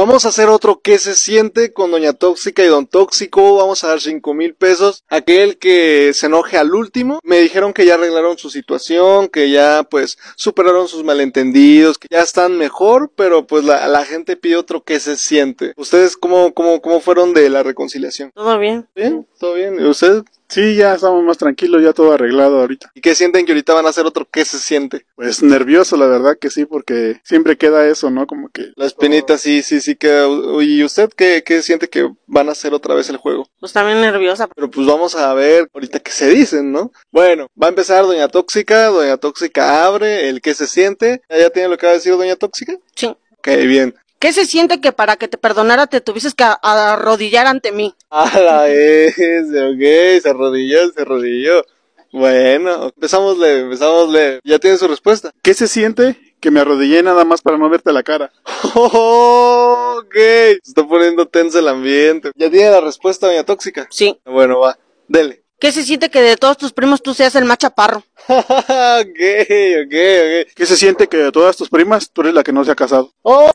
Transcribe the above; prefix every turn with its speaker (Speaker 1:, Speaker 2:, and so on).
Speaker 1: Vamos a hacer otro que se siente con Doña Tóxica y Don Tóxico. Vamos a dar cinco mil pesos. Aquel que se enoje al último. Me dijeron que ya arreglaron su situación, que ya pues superaron sus malentendidos, que ya están mejor, pero pues la, gente pide otro que se siente. ¿Ustedes cómo, cómo, cómo fueron de la reconciliación? Todo bien. ¿Bien? ¿Todo bien? ¿Y ustedes? Sí, ya estamos más tranquilos, ya todo arreglado ahorita. ¿Y qué sienten que ahorita van a hacer otro? ¿Qué se siente? Pues nervioso, la verdad que sí, porque siempre queda eso, ¿no? Como que... La espinita, sí, sí, sí queda. ¿Y usted qué, qué siente que van a hacer otra vez el juego? Pues también nerviosa. Pero pues vamos a ver ahorita qué se dicen, ¿no? Bueno, va a empezar Doña Tóxica, Doña Tóxica abre el qué se siente. ¿Ya tiene lo que va a decir Doña Tóxica? Sí. Ok, bien.
Speaker 2: ¿Qué se siente que para que te perdonara te tuvieses que arrodillar ante mí?
Speaker 1: A la vez, ok, se arrodilló, se arrodilló. Bueno, empezamos empezámosle. Ya tiene su respuesta. ¿Qué se siente que me arrodillé nada más para no verte la cara. Oh, ok. Se está poniendo tenso el ambiente. ¿Ya tiene la respuesta, doña Tóxica? Sí. Bueno, va. Dele.
Speaker 2: ¿Qué se siente que de todos tus primos tú seas el más chaparro?
Speaker 1: ok, ok, ok. ¿Qué se siente que de todas tus primas tú eres la que no se ha casado? Oh.